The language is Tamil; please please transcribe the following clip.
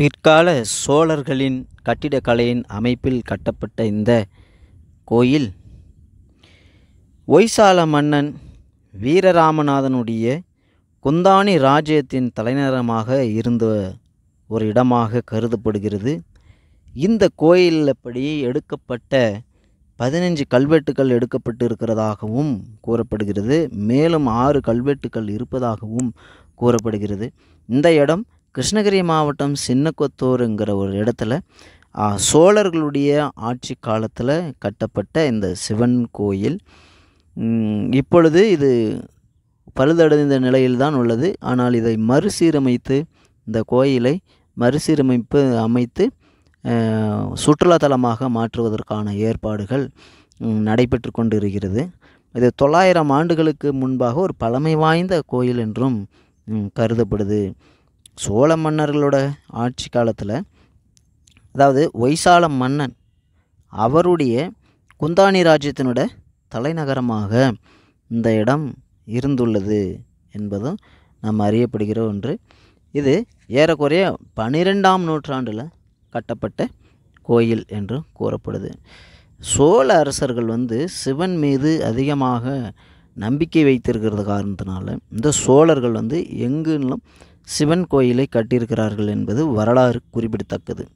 பிற்கால சோழர்களின் கட்டிடக்கலையின் அமைப்பில் கட்டப்பட்ட இந்த கோயில் ஒய்சால மன்னன் வீரராமநாதனுடைய குந்தாணி ராஜ்யத்தின் தலைநகரமாக இருந்த ஒரு இடமாக கருதப்படுகிறது இந்த கோயிலில் படி எடுக்கப்பட்ட பதினஞ்சு கல்வெட்டுகள் எடுக்கப்பட்டு இருக்கிறதாகவும் கூறப்படுகிறது மேலும் ஆறு கல்வெட்டுகள் இருப்பதாகவும் கூறப்படுகிறது இந்த இடம் கிருஷ்ணகிரி மாவட்டம் சின்னக்கொத்தூருங்கிற ஒரு இடத்துல சோழர்களுடைய ஆட்சி காலத்தில் கட்டப்பட்ட இந்த சிவன் கோயில் இப்பொழுது இது பழுதடைந்த நிலையில்தான் உள்ளது ஆனால் இதை மறுசீரமைத்து இந்த கோயிலை மறுசீரமைப்பு அமைத்து சுற்றுலாத்தலமாக மாற்றுவதற்கான ஏற்பாடுகள் நடைபெற்று கொண்டிருக்கிறது இது தொள்ளாயிரம் ஆண்டுகளுக்கு முன்பாக ஒரு பழமை வாய்ந்த கோயில் என்றும் கருதப்படுது சோழ மன்னர்களோட ஆட்சி காலத்தில் அதாவது ஒய்சால மன்னன் அவருடைய குந்தாணி ராஜ்யத்தினோட தலைநகரமாக இந்த இடம் இருந்துள்ளது என்பதும் நாம் அறியப்படுகிற ஒன்று இது ஏறக்குறைய பனிரெண்டாம் நூற்றாண்டில் கட்டப்பட்ட கோயில் என்று கூறப்படுது சோழ அரசர்கள் வந்து சிவன் மீது அதிகமாக நம்பிக்கை வைத்திருக்கிறது காரணத்தினால இந்த சோழர்கள் வந்து எங்குன்னும் சிவன் கோயிலை கட்டியிருக்கிறார்கள் என்பது வரலாறு குறிப்பிடத்தக்கது